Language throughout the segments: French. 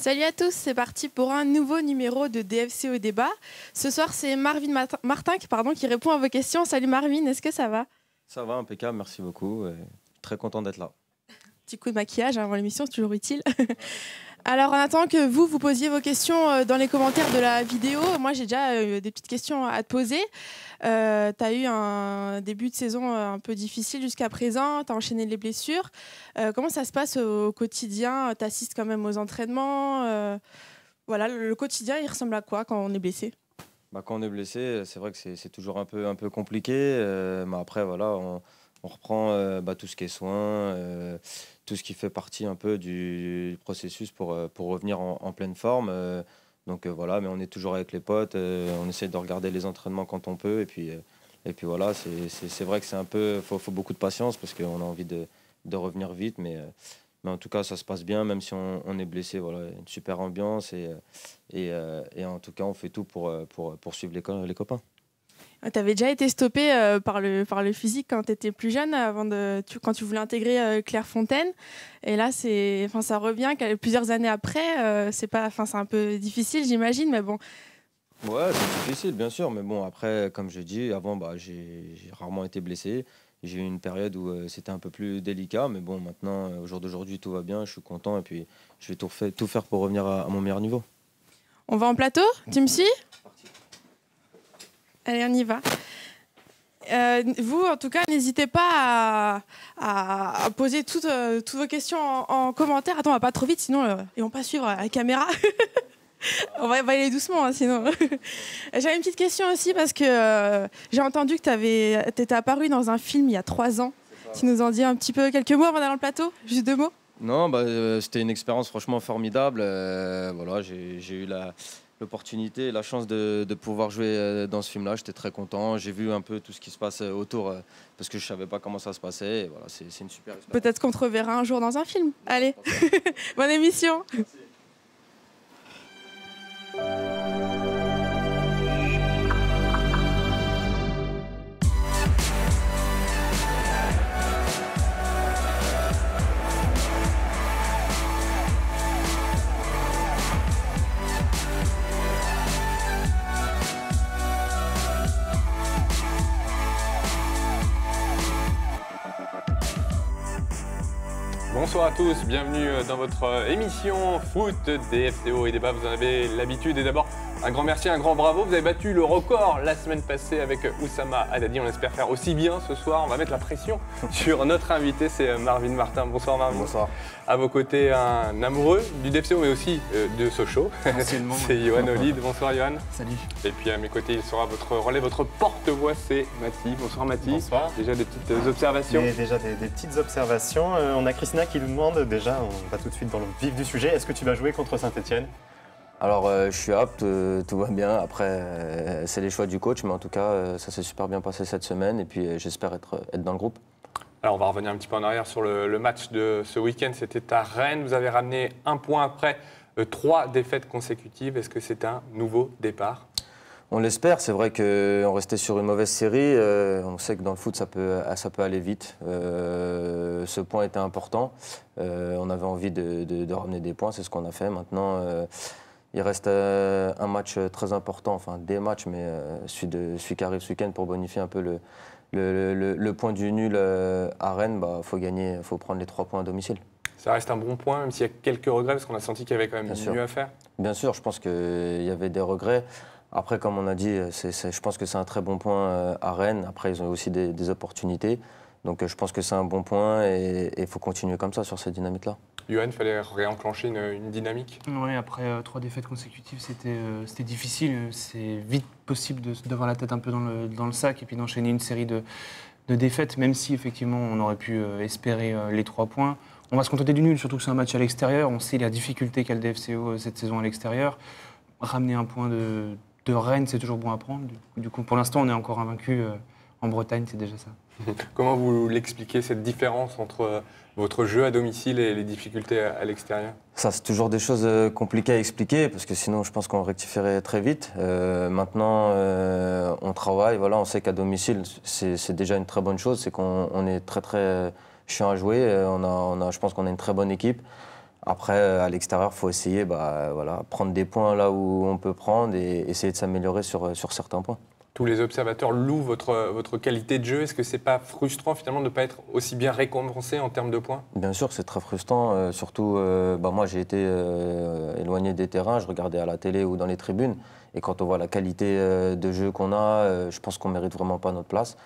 Salut à tous, c'est parti pour un nouveau numéro de DFC au débat. Ce soir, c'est Marvin Martin, qui répond à vos questions. Salut Marvin, est-ce que ça va Ça va, impeccable, merci beaucoup. très content d'être là. Petit coup de maquillage hein, avant l'émission, c'est toujours utile. Alors en attendant que vous, vous posiez vos questions euh, dans les commentaires de la vidéo, moi j'ai déjà euh, des petites questions à te poser. Euh, tu as eu un début de saison euh, un peu difficile jusqu'à présent, tu as enchaîné les blessures. comment ça se passe au quotidien Tu assistes quand même aux entraînements Voilà, le quotidien, il ressemble à quoi quand on est blessé bah, Quand on est blessé, c'est vrai que c'est toujours un peu, un peu compliqué. mais après, voilà, on reprend euh, bah, tout ce qui est soins, euh, tout ce qui fait partie un peu du processus pour, euh, pour revenir en, pleine forme. donc voilà, mais on est toujours avec les potes, on essaie de regarder les entraînements quand on peut. Et puis, et puis voilà, c'est vrai que c'est un peu. faut, faut beaucoup de patience parce qu'on a envie de, revenir vite. Mais, mais en tout cas, ça se passe bien, même si on, est blessé. Voilà, une super ambiance. Et, et, en tout cas, on fait tout pour, poursuivre les copains. Ah, tu avais déjà été stoppé euh, par, le, par le physique quand tu étais plus jeune, avant de, tu, quand tu voulais intégrer euh, Claire Fontaine Et là, enfin, ça revient plusieurs années après. Euh, enfin c'est un peu difficile, j'imagine, mais bon. Ouais, c'est difficile, bien sûr. Mais bon, après, comme je dis, avant, bah, j'ai rarement été blessé. J'ai eu une période où c'était un peu plus délicat. Mais bon, maintenant, au jour d'aujourd'hui, tout va bien. Je suis content. Et puis, je vais tout, tout faire pour revenir à, à, mon meilleur niveau. On va en plateau, tu me suis Allez, on y va. Euh, vous, en tout cas, n'hésitez pas à, poser euh, toutes, vos questions en, commentaire. Attends, on va pas trop vite, sinon euh, ils vont pas suivre la caméra. on, va, y aller doucement, hein, sinon. J'avais une petite question aussi parce que j'ai entendu que tu étais apparu dans un film il y a trois ans. Tu nous en dis un petit peu quelques mots avant d'aller le plateau Juste deux mots non, bah, euh, c'était une expérience franchement formidable. Euh, voilà, j'ai eu l'opportunité la chance de, pouvoir jouer euh, dans ce film-là. J'étais très content. J'ai vu un peu tout ce qui se passe autour parce que je ne savais pas comment ça se passait. voilà, c'est une super expérience. Peut-être qu'on te reverra un jour dans un film. Allez, bonne émission. Bonsoir à tous, bienvenue euh, dans votre euh, émission foot des et débat, vous en avez l'habitude. Et d'abord, un grand merci, un grand bravo, vous avez battu le record la semaine passée avec euh, Oussama Adadi, on espère faire aussi bien ce soir, on va mettre la pression sur notre invité, c'est Marvin Martin. Bonsoir Marvin. Bonsoir. À vos côtés, un amoureux du DFCO mais aussi de Sochaux, c'est Johan Olive. Bonsoir Johan. Salut. Et puis à mes côtés, il sera votre relais, votre porte-voix, c'est Mathis. Bonsoir Mathis. Bonsoir. Déjà des petites observations. déjà des, petites observations. on a Christina qui demande, déjà, on va tout de suite dans le vif du sujet, est-ce que tu vas jouer contre Saint-Etienne alors, euh, je suis apte, euh, tout va bien. Après, euh, c'est les choix du coach, mais en tout cas, ça s'est super bien passé cette semaine et puis j'espère être, être dans le groupe. Alors, on va revenir un petit peu en arrière sur le, le match de ce week-end. C'était à Rennes. Vous avez ramené un point après trois défaites consécutives. Est-ce que c'est un nouveau départ on l'espère. C'est vrai qu'on restait sur une mauvaise série. Euh, on sait que dans le foot, ça peut, ça peut aller vite. Euh, ce point était important. Euh, on avait envie de, ramener des points. C'est ce qu'on a fait. Maintenant, il reste un match très important, enfin des matchs, mais celui, de, qui arrive ce week-end pour bonifier un peu le, point du nul à Rennes. Il bah, faut gagner, faut prendre les trois points à domicile. Ça reste un bon point, même s'il y a quelques regrets, parce qu'on a senti qu'il y avait quand même mieux à faire. Bien sûr, je pense qu'il y avait des regrets. Après, comme on a dit, je pense que c'est un très bon point euh, à Rennes. Après, ils ont aussi des, opportunités. Donc euh, je pense que c'est un bon point et il faut continuer comme ça sur cette dynamique-là. Johan, fallait réenclencher une, une dynamique Oui, après euh, trois défaites consécutives, c'était difficile. C'est vite possible d'avoir la tête un peu dans le, dans le sac et puis d'enchaîner une série de, défaites, même si effectivement on aurait pu espérer les trois points. On va se contenter du nul, surtout que c'est un match à l'extérieur. On sait la difficulté qu'a le DFCO cette saison à l'extérieur. Ramener un point de, de Rennes, c'est toujours bon à prendre. Du coup, pour l'instant, on est encore invaincu euh, en Bretagne, c'est déjà ça. Comment vous l'expliquez, cette différence entre euh, votre jeu à domicile et les difficultés à l'extérieur Ça, c'est toujours des choses euh, compliquées à expliquer, parce que sinon, je pense qu'on rectifierait très vite. maintenant, on travaille, voilà, on sait qu'à domicile, c'est déjà une très bonne chose, c'est qu'on est très, très chiant à jouer. On a, je pense qu'on a une très bonne équipe. Après, euh, à l'extérieur, il faut essayer, bah, voilà, prendre des points là où on peut prendre et essayer de s'améliorer sur, euh, sur certains points tous les observateurs louent votre, euh, votre qualité de jeu. Est-ce que ce n'est pas frustrant finalement de ne pas être aussi bien récompensé en termes de points Bien sûr, c'est très frustrant. surtout, bah, moi j'ai été éloigné des terrains, je regardais à la télé ou dans les tribunes. Et quand on voit la qualité de jeu qu'on a, je pense qu'on ne mérite vraiment pas notre place.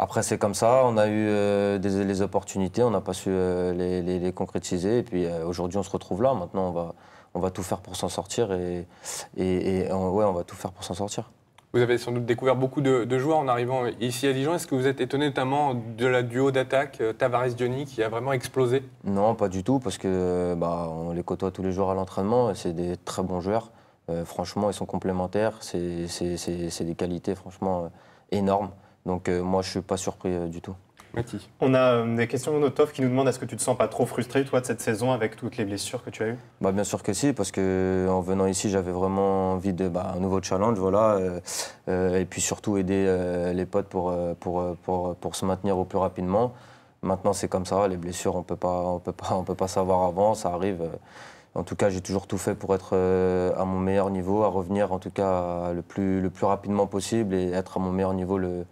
Après, c'est comme ça. On a eu euh, des, opportunités, on n'a pas su euh, les, concrétiser. Et puis euh, aujourd'hui, on se retrouve là. Maintenant, on va, on va tout faire pour s'en sortir. Et, on, ouais, on va tout faire pour s'en sortir. Vous avez sans doute découvert beaucoup de, joueurs en arrivant ici à Dijon. Est-ce que vous êtes étonné notamment de la duo d'attaque Tavares-Diony qui a vraiment explosé Non, pas du tout, parce que bah, on les côtoie tous les jours à l'entraînement. C'est des très bons joueurs. franchement, ils sont complémentaires. C'est des qualités franchement énormes. Donc euh, moi, je suis pas surpris euh, du tout. On a euh, des questions de Notov qui nous demandent est-ce que tu te sens pas trop frustré, toi, de cette saison avec toutes les blessures que tu as eues bah, Bien sûr que si, parce que en venant ici, j'avais vraiment envie de bah, un nouveau challenge, voilà, et puis surtout aider les potes pour, pour, pour, se maintenir au plus rapidement. Maintenant, c'est comme ça, les blessures, on ne peut pas, peut pas savoir avant, ça arrive. En tout cas, j'ai toujours tout fait pour être euh, à mon meilleur niveau, à revenir en tout cas le plus, rapidement possible et être à mon meilleur niveau le,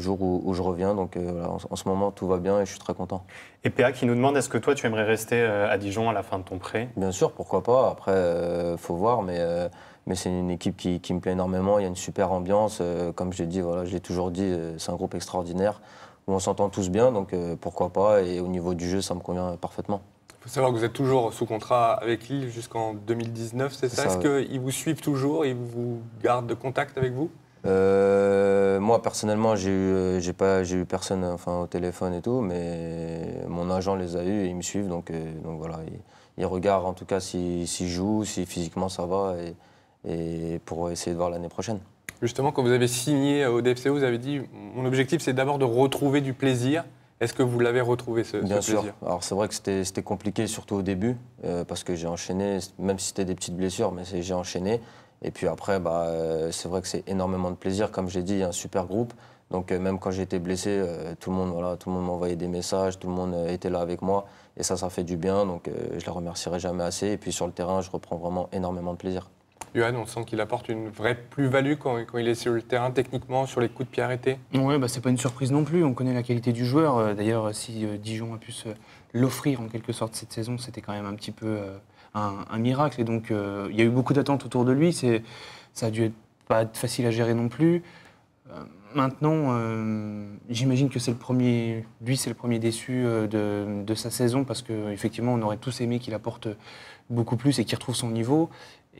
jour où, je reviens. Donc euh, voilà, en, ce moment, tout va bien et je suis très content. Et PA qui nous demande, est-ce que toi, tu aimerais rester euh, à Dijon à la fin de ton prêt Bien sûr, pourquoi pas. Après, il faut voir, mais... c'est une équipe qui, me plaît énormément. Il y a une super ambiance. comme je l'ai dit, voilà, l'ai toujours dit, c'est un groupe extraordinaire où on s'entend tous bien. Donc pourquoi pas Et au niveau du jeu, ça me convient parfaitement faut savoir que vous êtes toujours sous contrat avec Lille jusqu'en 2019, c'est ça, Est-ce qu'ils vous suivent toujours Ils vous gardent de contact avec vous euh, moi personnellement, j'ai eu, euh, j'ai pas, j'ai eu personne, euh, enfin au téléphone et tout, mais mon agent les a eus et ils me suivent, donc, donc voilà, ils, regardent en tout cas s'ils si jouent, si physiquement ça va, et, et pour essayer de voir l'année prochaine. Justement, quand vous avez signé au DFCO, vous avez dit mon objectif c'est d'abord de retrouver du plaisir. Est-ce que vous l'avez retrouvé ce, Bien plaisir sûr. Alors c'est vrai que c'était compliqué, surtout au début, euh, parce que j'ai enchaîné, même si c'était des petites blessures, mais j'ai enchaîné. Et puis après, bah, euh, c'est vrai que c'est énormément de plaisir. Comme j'ai dit, il y a un super groupe. Donc euh, même quand j'étais blessé, tout le monde voilà, tout m'envoyait des messages, tout le monde était là avec moi. Et ça, ça fait du bien. Donc je la remercierai jamais assez. Et puis sur le terrain, je reprends vraiment énormément de plaisir. Johan, on sent qu'il apporte une vraie plus-value quand, il est sur le terrain, techniquement, sur les coups de pied arrêtés. Oui, bah, c'est pas une surprise non plus. On connaît la qualité du joueur. Euh, d'ailleurs, euh, si euh, Dijon a pu se l'offrir en quelque sorte cette saison, c'était quand même un petit peu un, miracle. Et donc, il y a eu beaucoup d'attentes autour de lui. C'est, ça a dû être pas facile à gérer non plus. maintenant, j'imagine que c'est le premier, lui, c'est le premier déçu de, de sa saison parce qu'effectivement, on aurait tous aimé qu'il apporte beaucoup plus et qu'il retrouve son niveau.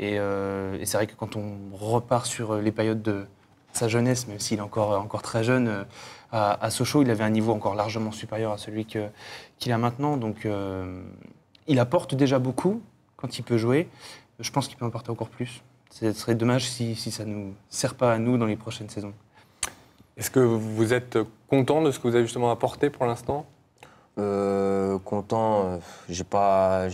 Euh, et, c'est vrai que quand on repart sur euh, les périodes de sa jeunesse, même s'il est encore, euh, encore très jeune, à, Sochaux, il avait un niveau encore largement supérieur à celui qu'il a maintenant. Donc il apporte déjà beaucoup quand il peut jouer. Je pense qu'il peut apporter encore plus. Ce serait dommage si, ça ne nous sert pas à nous dans les prochaines saisons. Est-ce que vous êtes content de ce que vous avez justement apporté pour l'instant Content, j'ai pas,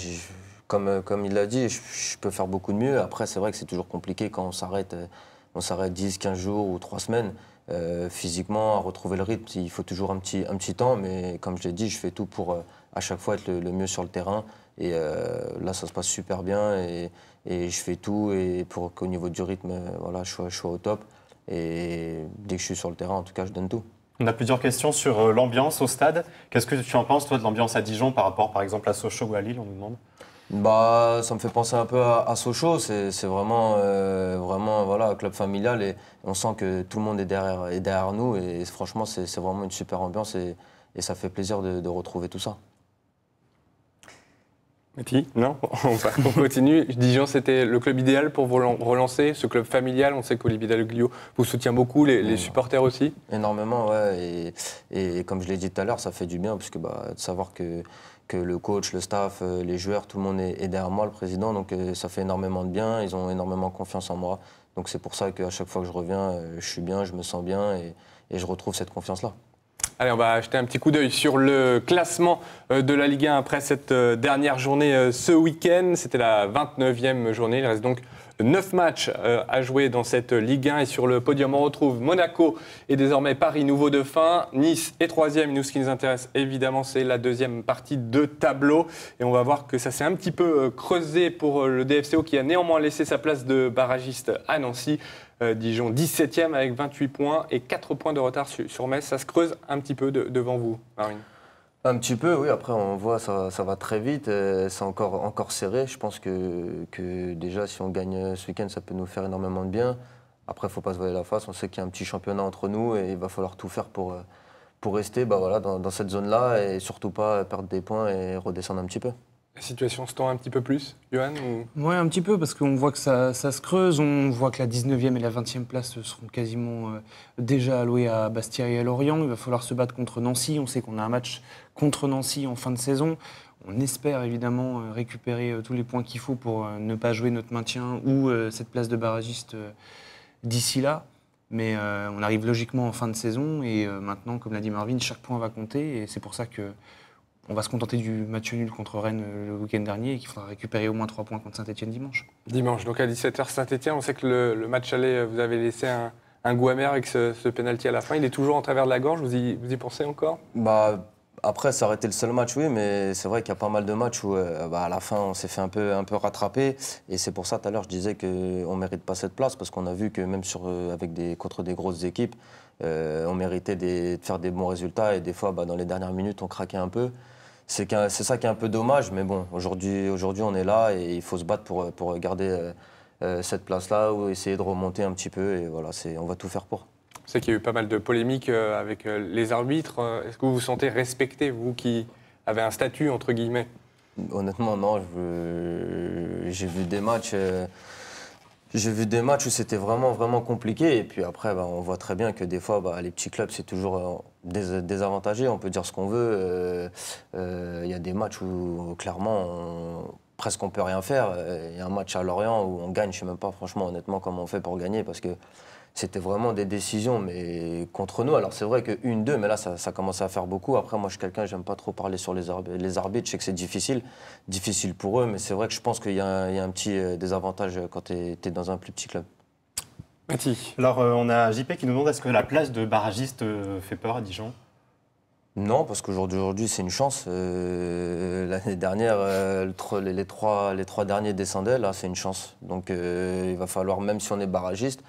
euh, comme, il l'a dit, je, peux faire beaucoup de mieux. Après, c'est vrai que c'est toujours compliqué quand on s'arrête, euh, on s'arrête 10, 15 jours ou 3 semaines. Euh, physiquement, à retrouver le rythme, il faut toujours un petit, un petit temps. Mais comme je l'ai dit, je fais tout pour à chaque fois être le, mieux sur le terrain. Et là, ça se passe super bien et, je fais tout et pour qu'au niveau du rythme, voilà, je sois, je au top. Et dès que je suis sur le terrain, en tout cas, je donne tout. On a plusieurs questions sur l'ambiance au stade. Qu'est-ce que tu en penses, toi, de l'ambiance à Dijon par rapport, par exemple, à Sochaux ou à Lille, on nous demande bah, ça me fait penser un peu à, Sochaux. C'est vraiment, euh, vraiment voilà, un club familial et on sent que tout le monde est derrière, derrière nous. Et, franchement, c'est vraiment une super ambiance et, ça fait plaisir de, retrouver tout ça. Puis, non, on, continue. Dijon, c'était le club idéal pour vous relancer, ce club familial. On sait qu'Olivier Dalglio vous soutient beaucoup, les, mmh. supporters aussi. Énormément, ouais. Et, et comme je l'ai dit tout à l'heure, ça fait du bien, parce que bah, de savoir que que le coach, le staff, euh, les joueurs, tout le monde est, derrière moi, le président. Donc euh, ça fait énormément de bien. Ils ont énormément confiance en moi. Donc c'est pour ça qu'à chaque fois que je reviens, euh, je suis bien, je me sens bien et, je retrouve cette confiance-là. Allez, on va jeter un petit coup d'œil sur le classement de la Ligue 1 après cette dernière journée ce week-end. C'était la 29e journée. Il reste donc 9 matchs euh, à jouer dans cette Ligue 1 et sur le podium on retrouve Monaco et désormais Paris nouveau de fin, Nice est troisième. Nous ce qui nous intéresse évidemment c'est la deuxième partie de tableau et on va voir que ça s'est un petit peu euh, creusé pour euh, le DFCO qui a néanmoins laissé sa place de barragiste à Nancy. Dijon 17e avec 28 points et 4 points de retard sur, Metz. Ça se creuse un petit peu devant vous, Marine. Un petit peu, oui. Après, on voit, ça, ça va très vite. C'est encore, encore serré. Je pense que, que déjà, si on gagne ce week-end, ça peut nous faire énormément de bien. Après, il ne faut pas se voiler la face. On sait qu'il y a un petit championnat entre nous et il va falloir tout faire pour, pour rester bah, voilà, dans cette zone-là et surtout pas perdre des points et redescendre un petit peu. La situation se tend un petit peu plus, Johan Oui, un petit peu, parce qu'on voit que ça, se creuse. On voit que la 19e et la 20e place seront quasiment euh, déjà allouées à Bastia et à Lorient. Il va falloir se battre contre Nancy. On sait qu'on a un match contre Nancy en fin de saison. On espère évidemment euh, récupérer euh, tous les points qu'il faut pour ne pas jouer notre maintien ou cette place de barragiste d'ici là. Mais on arrive logiquement en fin de saison et maintenant, comme l'a dit Marvin, chaque point va compter et c'est pour ça que on va se contenter du match nul contre Rennes euh, le week-end dernier et qu'il faudra récupérer au moins 3 points contre Saint-Etienne dimanche. Dimanche, donc à 17h Saint-Etienne, on sait que le, match aller, euh, vous avez laissé un, goût amer avec ce, pénalty penalty à la fin. Il est toujours en travers de la gorge, vous y, pensez encore bah, Après, ça aurait été le seul match, oui, mais c'est vrai qu'il y a pas mal de matchs où euh, bah, à la fin, on s'est fait un peu, un peu rattraper. Et c'est pour ça, tout à l'heure, je disais qu'on ne mérite pas cette place, parce qu'on a vu que même sur, avec des, contre des grosses équipes, on méritait de faire des bons résultats. Et des fois, bah, dans les dernières minutes, on craquait un peu. C'est ça qui est un peu dommage, mais bon, aujourd'hui, aujourd'hui on est là et il faut se battre pour, pour garder euh, euh, cette place-là ou essayer de remonter un petit peu. Et voilà, on va tout faire pour. Vous savez qu'il y a eu pas mal de polémiques euh, avec les arbitres. Est-ce que vous vous sentez respecté, vous qui avez un statut, entre guillemets Honnêtement, non. J'ai vu des matchs. J'ai vu des matchs où c'était vraiment, vraiment compliqué. Et puis après, bah, on voit très bien que des fois, bah, les petits clubs, c'est toujours euh, désavantagé. On peut dire ce qu'on veut. Euh, euh, il y a des matchs où, clairement, presque on ne peut rien faire. Il y a un match à Lorient où on gagne. Je ne sais même pas, franchement, honnêtement, comment on fait pour gagner. Parce que c'était vraiment des décisions mais contre nous. Alors c'est vrai qu'une, deux, mais là ça, ça commence à faire beaucoup. Après moi je suis quelqu'un, j'aime pas trop parler sur les, arbitres. les arbitres, je sais que c'est difficile, difficile pour eux, mais c'est vrai que je pense qu'il y, a un petit euh, désavantage quand tu es, dans un plus petit club. Merci. Alors euh, on a JP qui nous demande est-ce que la place de barragiste euh, fait peur à Dijon non, parce qu'aujourd'hui, c'est une chance. L'année dernière, les, trois, les trois derniers descendaient, là, c'est une chance. Donc, il va falloir, même si on est barragiste,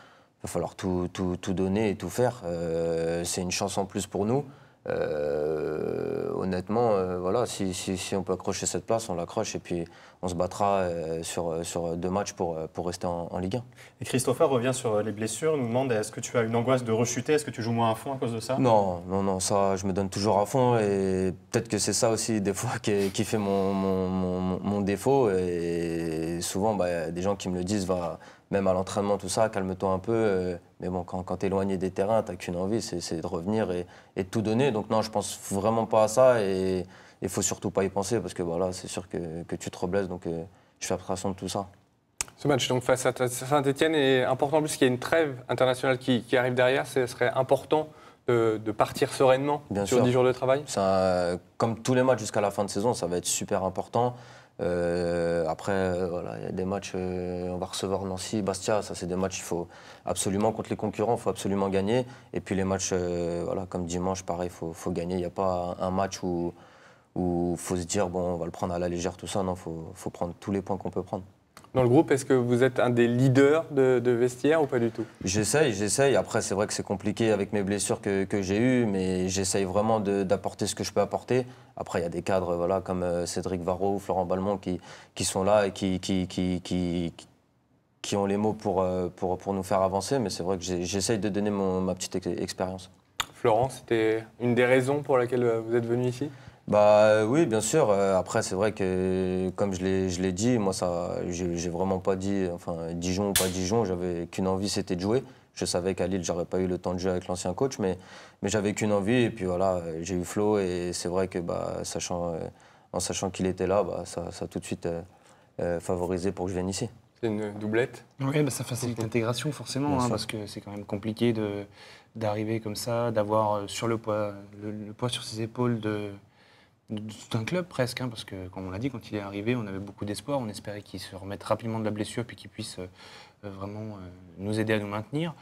va falloir tout, donner et tout faire. Euh, c'est une chance en plus pour nous. Euh, honnêtement, euh, voilà, si, on peut accrocher cette place, on l'accroche et puis on se battra sur, deux matchs pour, rester en, Ligue 1. Et Christopher revient sur les blessures, nous demande est-ce que tu as une angoisse de rechuter, est-ce que tu joues moins à fond à cause de ça Non, non, non, ça, je me donne toujours à fond et peut-être que c'est ça aussi des fois qui, fait mon, défaut et souvent bah, des gens qui me le disent va même à l'entraînement, tout ça, calme-toi un peu. Euh, mais bon, quand, quand tu es éloigné des terrains, tu qu'une envie, c'est de revenir et, de tout donner. Donc non, je pense vraiment pas à ça et il faut surtout pas y penser parce que voilà, bah, c'est sûr que, tu te reblesses. Donc euh, je fais abstraction de tout ça. Ce match donc face à Saint-Etienne est important plus, puisqu'il y a une trêve internationale qui, arrive derrière. Ce serait important de, partir sereinement sur 10 jours de travail Comme tous les matchs jusqu'à la fin de saison, ça va être super important. Euh, après, euh, il y a des matchs, euh, on va recevoir Nancy, Bastia, ça c'est des matchs, il faut absolument, contre les concurrents, il faut absolument gagner. Et puis les matchs, voilà, comme dimanche, pareil, il faut, gagner. Il n'y a pas un match où il faut se dire, bon, on va le prendre à la légère, tout ça. Non, il faut prendre tous les points qu'on peut prendre dans le groupe Est-ce que vous êtes un des leaders de, de vestiaire ou pas du tout J'essaye, j'essaye. Après, c'est vrai que c'est compliqué avec mes blessures que, j'ai eues, mais j'essaye vraiment d'apporter ce que je peux apporter. Après, il y a des cadres voilà, comme euh, Cédric Varro ou Florent Balmont qui, sont là et qui, qui, ont les mots euh, pour, pour, nous faire avancer, mais c'est vrai que j'essaye de donner ma petite expérience. Florent, c'était une des raisons pour laquelle euh, vous êtes venu ici bah euh, oui, bien sûr. Euh, après, c'est vrai que, comme je l'ai dit, moi, ça, j'ai vraiment pas dit, enfin, Dijon ou pas Dijon, j'avais qu'une envie, c'était de jouer. Je savais qu'à Lille, j'aurais pas eu le temps de jouer avec l'ancien coach, mais, mais j'avais qu'une envie. Et puis voilà, j'ai eu Flo, et c'est vrai que, bah, sachant, euh, en sachant qu'il était là, bah, ça, ça a tout de suite favorisé pour que je vienne ici. C'est une doublette Oui, bah, ça facilite l'intégration, forcément, hein, parce que c'est quand même compliqué d'arriver comme ça, d'avoir sur le poids, le poids sur ses épaules de c'est un club presque, hein, parce que, comme on l'a dit, quand il est arrivé, on avait beaucoup d'espoir. On espérait qu'il se remette rapidement de la blessure puis qu'il puisse euh, euh, vraiment euh, nous aider à nous maintenir.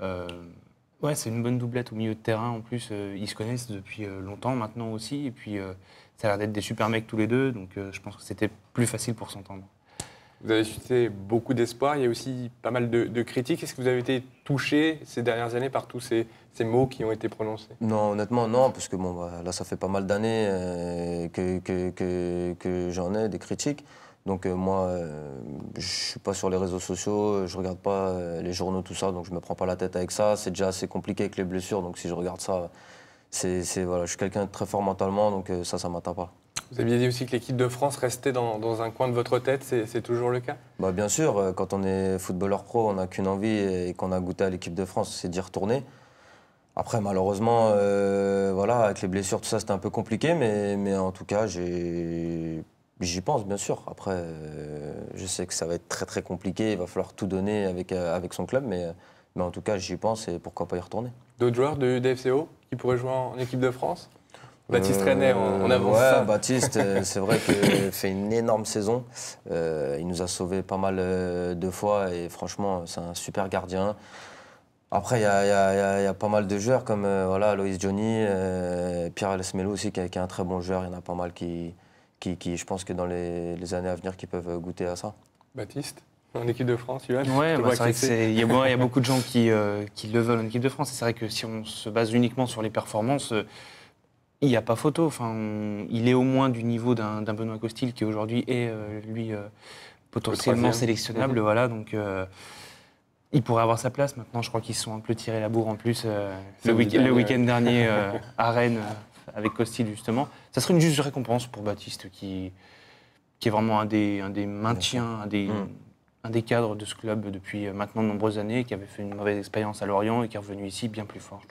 ouais, c'est une bonne doublette au milieu de terrain. En plus, ils se connaissent depuis longtemps maintenant aussi. Et puis, ça a l'air d'être des super mecs tous les deux. Donc, je pense que c'était plus facile pour s'entendre. Vous avez suscité beaucoup d'espoir, il y a aussi pas mal de, critiques. Est-ce que vous avez été touché ces dernières années par tous ces, mots qui ont été prononcés Non, honnêtement, non, parce que bon, là, ça fait pas mal d'années euh, que, que, j'en ai des critiques. Donc euh, moi, je euh, je suis pas sur les réseaux sociaux, je regarde pas les journaux, tout ça, donc je me prends pas la tête avec ça. C'est déjà assez compliqué avec les blessures, donc si je regarde ça, c'est voilà, je suis quelqu'un de très fort mentalement, donc ça, ça m'atteint pas. Vous aviez dit aussi que l'équipe de France restait dans, un coin de votre tête, c'est toujours le cas bah, Bien sûr, euh, quand on est footballeur pro, on n'a qu'une envie et qu'on a goûté à l'équipe de France, c'est d'y retourner. Après, malheureusement, euh, voilà, avec les blessures, tout ça, c'était un peu compliqué, mais, en tout cas, j'y pense, bien sûr. Après, euh, je sais que ça va être très très compliqué, il va falloir tout donner avec, avec son club, mais, mais en tout cas, j'y pense et pourquoi pas y retourner. D'autres joueurs de DFCO qui pourraient jouer en équipe de France Baptiste Rennais, on, euh, avance. Baptiste, euh, c'est vrai qu'il fait une énorme saison. Euh, il nous a sauvé pas mal de fois et franchement, c'est un super gardien. Après, il y, a, pas mal de joueurs comme voilà, Loïs Johnny, Pierre Alessmelo aussi, qui, est un très bon joueur. Il y en a pas mal qui, qui, je pense que dans les, années à venir, qui peuvent goûter à ça. Baptiste en équipe de France, vois Oui, bah, c'est y, a beaucoup de gens qui, qui le veulent en équipe de France. C'est vrai que si on se base uniquement sur les performances, il n'y a pas photo. Enfin, il est au moins du niveau d'un Benoît Costil qui aujourd'hui est, euh, lui, euh, potentiellement sélectionnable. Mhm. Voilà, donc euh, il pourrait avoir sa place. Maintenant, je crois qu'ils se sont un peu tirés la bourre en plus le, week end dernier à Rennes avec Costil, justement. Ça serait une juste récompense pour Baptiste qui, est vraiment un des, maintiens, un des, mhm. un des cadres de ce club depuis maintenant de nombreuses années, qui avait fait une mauvaise expérience à Lorient et qui est revenu ici bien plus fort, je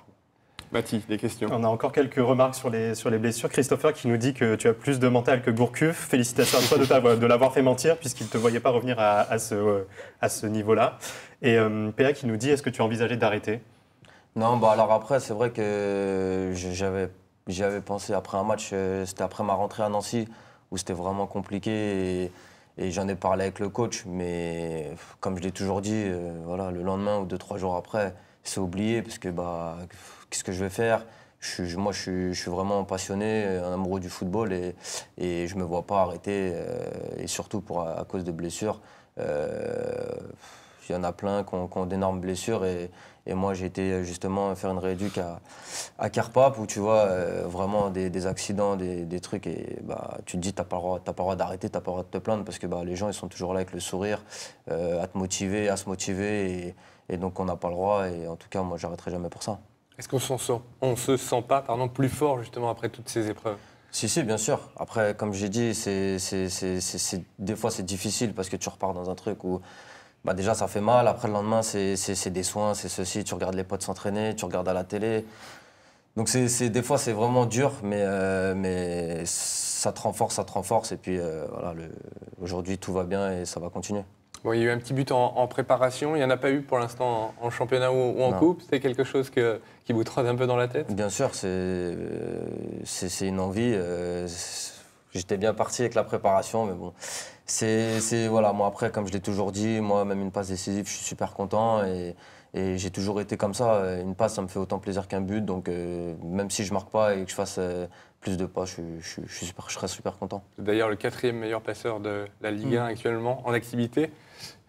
Mathis, des questions On a encore quelques remarques sur les, sur les blessures. Christopher qui nous dit que tu as plus de mental que Gourcuff. Félicitations à toi de, l'avoir fait mentir puisqu'il ne te voyait pas revenir à, ce, euh, à ce niveau-là. Et euh, qui nous dit est-ce que tu as envisagé d'arrêter Non, bah alors après, c'est vrai que j'avais, j'avais pensé après un match, euh, c'était après ma rentrée à Nancy où c'était vraiment compliqué. Et, j'en ai parlé avec le coach, mais comme je l'ai toujours dit, euh, voilà, le lendemain ou deux, trois jours après, c'est oublié parce que bah, qu'est-ce que je vais faire moi, je suis, vraiment passionné, euh, un amoureux du football et, je ne me vois pas arrêter, euh, et surtout pour, à, cause de blessures. Euh, il y en a plein qui ont, d'énormes blessures et, moi, j'ai été justement faire une rééduc à, à Carpap où tu vois vraiment des, accidents, des, trucs et bah, tu te dis, tu n'as pas le droit d'arrêter, tu n'as pas le droit de te plaindre parce que bah, les gens, ils sont toujours là avec le sourire, à te motiver, à se motiver et, et donc on n'a pas le droit et en tout cas, moi, j'arrêterai jamais pour ça. Est-ce qu'on s'en se sent pas, pardon, plus fort justement après toutes ces épreuves si, si, bien sûr. Après, comme j'ai dit, c'est, des fois c'est difficile parce que tu repars dans un truc où bah, déjà ça fait mal. Après, le lendemain, c'est, des soins, c'est ceci. Tu regardes les potes s'entraîner, tu regardes à la télé. Donc, c'est, des fois c'est vraiment dur, euh, mais, ça te renforce, ça te renforce. Et puis euh, aujourd'hui tout va bien et ça va continuer. Bon, il y a eu un petit but en, préparation. Il n'y en a pas eu pour l'instant en, championnat ou, en coupe. C'est quelque chose que, qui vous trotte un peu dans la tête Bien sûr, euh, c'est c'est une envie. Euh, j'étais bien parti avec la préparation, mais bon. C'est voilà, moi après, comme je l'ai toujours dit, moi même une passe décisive, je suis super content et, j'ai toujours été comme ça. Une passe, ça me fait autant plaisir qu'un but, donc euh, même si je marque pas et que je fasse plus de pas, je, je, super, je serais super content. D'ailleurs, le quatrième meilleur passeur de la Ligue 1 mm. actuellement en activité.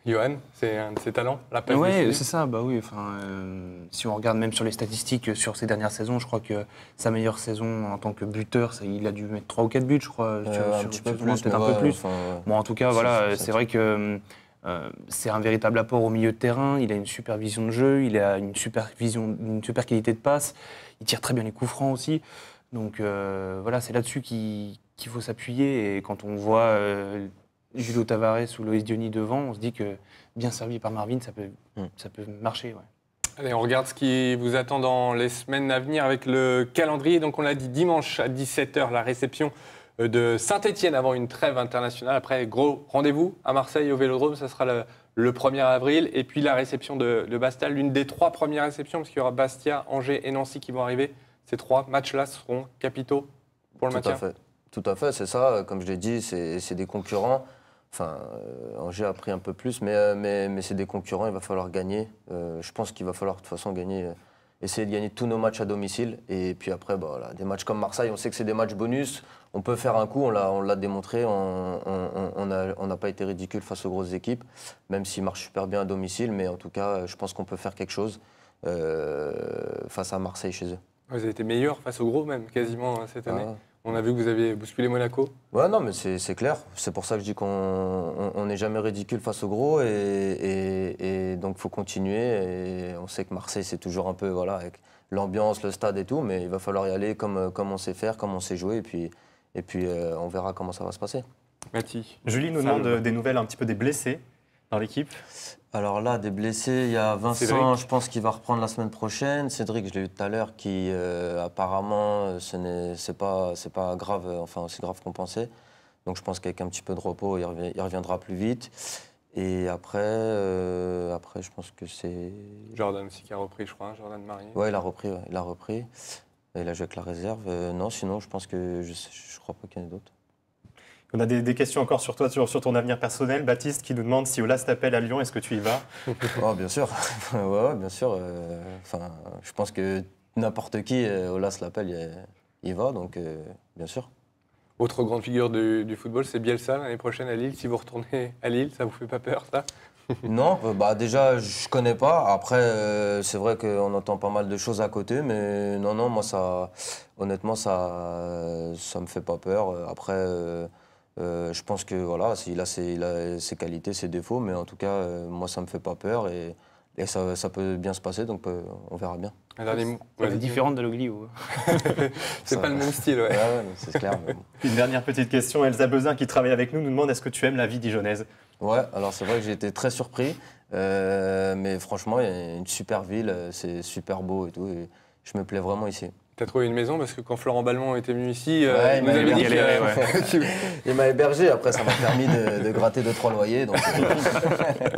Johan, c'est un de ses talents, la passe Oui, c'est ça. Bah oui, enfin, euh, si on regarde même sur les statistiques sur ces dernières saisons, je crois que sa meilleure saison en tant que buteur, il a dû mettre 3 ou 4 buts, je crois, sur, un peu plus, peut-être un peu plus. bon, en tout cas, voilà, c'est vrai que euh, c'est un véritable apport au milieu de terrain. Il a une super vision de jeu, il a une super, vision, une super qualité de passe. Il tire très bien les coups francs aussi. Donc euh, voilà, c'est là-dessus qu'il faut s'appuyer. Et quand on voit euh, Julio Tavares ou Loïs Diony devant, on se dit que bien servi par Marvin, ça peut, mm. ça peut marcher. Allez, on regarde ce qui vous attend dans les semaines à venir avec le calendrier. Donc, on l'a dit dimanche à 17h, la réception euh, de Saint-Etienne avant une trêve internationale. Après, gros rendez-vous à Marseille au Vélodrome, ça sera le, 1er avril. Et puis la réception de, de Bastia, l'une des trois premières réceptions, parce qu'il y aura Bastia, Angers et Nancy qui vont arriver ces trois matchs-là seront capitaux pour le Tout à fait. Tout à fait, c'est ça. Comme je l'ai dit, c'est des concurrents. Enfin, euh, Angers a pris un peu plus, mais, euh, mais, mais c'est des concurrents, il va falloir gagner. Euh, je pense qu'il va falloir de toute façon gagner, essayer de gagner tous nos matchs à domicile. Et puis après, bah, voilà, des matchs comme Marseille, on sait que c'est des matchs bonus. On peut faire un coup, on l'a démontré, on n'a on, pas été ridicule face aux grosses équipes, même s'ils marchent super bien à domicile. Mais en tout cas, je pense qu'on peut faire quelque chose face à Marseille chez eux. Ah, vous avez été meilleur face au gros même, quasiment, euh, cette année. Ah. On a vu que vous avez bousculé Monaco. Ouais, non, mais c'est clair. C'est pour ça que je dis qu'on n'est jamais ridicule face au gros. Et, donc, il faut continuer. on sait que Marseille, c'est toujours un peu, voilà, avec l'ambiance, le stade et tout. Mais il va falloir y aller comme, euh, on sait faire, comme on sait jouer. Et puis, euh, on verra comment ça va se passer. Mathis Julie nous demande des nouvelles un petit peu des blessés dans l'équipe alors là, des blessés, il y a Vincent, je pense qu'il va reprendre la semaine prochaine. Cédric, je l'ai eu tout à l'heure, qui euh, apparemment, ce n'est pas, pas grave, enfin aussi grave qu'on pensait. Donc je pense qu'avec un petit peu de repos, il, reviendra plus vite. Et après, euh, après, je pense que c'est. Jordan aussi qui a repris, je crois, Jordan hein, Jordan Marie. Ouais, il a repris, il a repris. Il a joué avec la réserve. Euh, non, sinon, je pense que je ne crois pas qu'il y en ait d'autres. On a des, questions encore sur toi, sur, ton avenir personnel. Baptiste qui nous demande si Olas t'appelle à Lyon, est-ce que tu y vas oh, Bien sûr, ouais, bien sûr. Euh, je pense que n'importe qui Olas euh, l'appelle, il euh, y, va, donc bien sûr. Autre grande figure du, football, c'est Bielsa l'année prochaine à Lille. Si vous retournez à Lille, ça vous fait pas peur, ça non, bah déjà, je connais pas. Après, c'est vrai qu'on entend pas mal de choses à côté, mais non, non, moi, ça, honnêtement, ça, ça me fait pas peur. Après, euh, je pense que voilà, a, ses, qualités, ses défauts, mais en tout cas, euh, moi, ça me fait pas peur et, ça, peut bien se passer, donc euh, on verra bien. Elle est différente d'Aloglio. c'est pas le même style, ouais. Une dernière petite question. Elsa Bezin, qui travaille avec nous, nous demande est-ce que tu aimes la vie dijonnaise Ouais, alors c'est vrai que j'ai été très surpris, mais franchement, il y a une super ville, c'est super beau et tout. Et je me plais vraiment ici. T'as trouvé une maison parce que quand Florent Balmont était venu ici, il m'a hébergé, après ça m'a permis de, gratter deux, trois loyers, euh,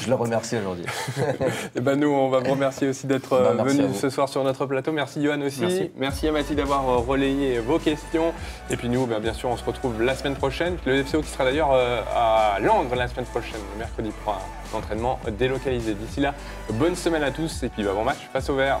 je le remercie aujourd'hui. Et eh ben nous, on va vous remercier aussi d'être euh, bah, venu ce soir sur notre plateau. Merci Johan aussi. Merci, merci à d'avoir euh, relayé vos questions. Et puis nous, ben, bien sûr, on se retrouve la semaine prochaine. Le FCO qui sera d'ailleurs à Londres la semaine prochaine, le mercredi pour un entraînement délocalisé. D'ici là, bonne semaine à tous et puis bah, bon match face au vert.